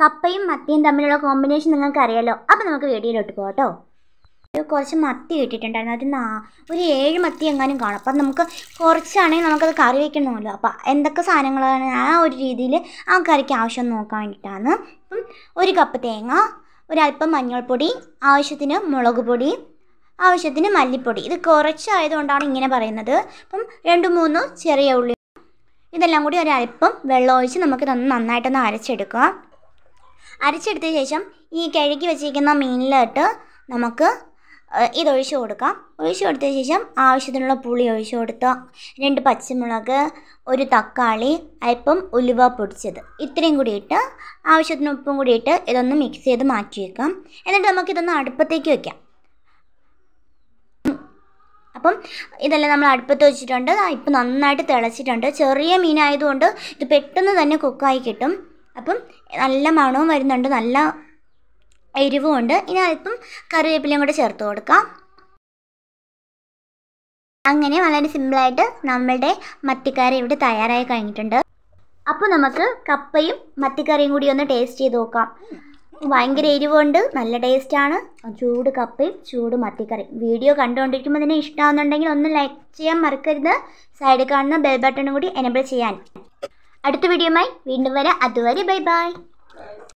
കപ്പയും മത്തിയും തമ്മിലുള്ള കോമ്പിനേഷൻ നിങ്ങൾക്ക് അറിയാലോ അപ്പോൾ നമുക്ക് വീഡിയോയിലോട്ട് പോകട്ടോ കുറച്ച് മത്തി കിട്ടിയിട്ടുണ്ടായിരുന്നു അതിന് ഒരു ഏഴ് മത്തി എങ്ങാനും കാണും അപ്പം നമുക്ക് കുറച്ചാണെങ്കിൽ നമുക്കത് കറി വയ്ക്കണമല്ലോ അപ്പം എന്തൊക്കെ സാധനങ്ങളാണ് ആ ഒരു രീതിയിൽ ആ കറിക്ക് ആവശ്യം നോക്കാൻ വേണ്ടിയിട്ടാണ് അപ്പം ഒരു കപ്പ് തേങ്ങ ഒരല്പം മഞ്ഞൾപ്പൊടി ആവശ്യത്തിന് മുളക് പൊടി ആവശ്യത്തിന് മല്ലിപ്പൊടി ഇത് കുറച്ചായതുകൊണ്ടാണ് ഇങ്ങനെ പറയുന്നത് അപ്പം രണ്ട് മൂന്ന് ചെറിയ ഉള്ളി ഇതെല്ലാം കൂടി ഒരല്പം വെള്ളം ഒഴിച്ച് നമുക്കിതൊന്ന് നന്നായിട്ടൊന്ന് അരച്ചെടുക്കുക അരച്ചെടുത്ത ശേഷം ഈ കഴുകി വെച്ചിരിക്കുന്ന മീനിലോട്ട് നമുക്ക് ഇതൊഴിച്ച് കൊടുക്കാം ഒഴിച്ചു കൊടുത്ത ശേഷം ആവശ്യത്തിനുള്ള പുളി ഒഴിച്ചു കൊടുത്ത രണ്ട് പച്ചമുളക് ഒരു തക്കാളി അല്പം ഉലുവ പൊടിച്ചത് ഇത്രയും കൂടി ഇട്ട് ആവശ്യത്തിന് ഉപ്പും കൂടി ഇട്ട് ഇതൊന്ന് മിക്സ് ചെയ്ത് മാറ്റി വെക്കാം എന്നിട്ട് നമുക്കിതൊന്ന് അടുപ്പത്തേക്ക് വെക്കാം അപ്പം ഇതെല്ലാം നമ്മൾ അടുപ്പത്ത് വെച്ചിട്ടുണ്ട് ഇപ്പം നന്നായിട്ട് തിളച്ചിട്ടുണ്ട് ചെറിയ മീനായതുകൊണ്ട് ഇത് പെട്ടെന്ന് തന്നെ കുക്കായി കിട്ടും അപ്പം നല്ല മണവും വരുന്നുണ്ട് നല്ല എരിവും ഉണ്ട് ഇനി അതിപ്പം കറിവേപ്പിലയും കൂടെ ചേർത്ത് കൊടുക്കാം അങ്ങനെ വളരെ സിമ്പിളായിട്ട് നമ്മളുടെ മത്തിക്കറി ഇവിടെ തയ്യാറായി കഴിഞ്ഞിട്ടുണ്ട് അപ്പോൾ നമുക്ക് കപ്പയും മത്തിക്കറിയും കൂടി ഒന്ന് ടേസ്റ്റ് ചെയ്ത് നോക്കാം ഭയങ്കര എരിവുണ്ട് നല്ല ടേസ്റ്റാണ് ചൂട് കപ്പയും ചൂട് മത്തിക്കറി വീഡിയോ കണ്ടുകൊണ്ടിരിക്കുമ്പോൾ തന്നെ ഇഷ്ടമാകുന്നുണ്ടെങ്കിൽ ഒന്ന് ലൈക്ക് ചെയ്യാൻ മറക്കരുത് സൈഡിൽ കാണുന്ന ബെൽ ബട്ടണും കൂടി എനേബിൾ ചെയ്യാൻ അടുത്ത വീഡിയോയുമായി വീണ്ടും വരാം അതുവരെ ബൈ ബൈ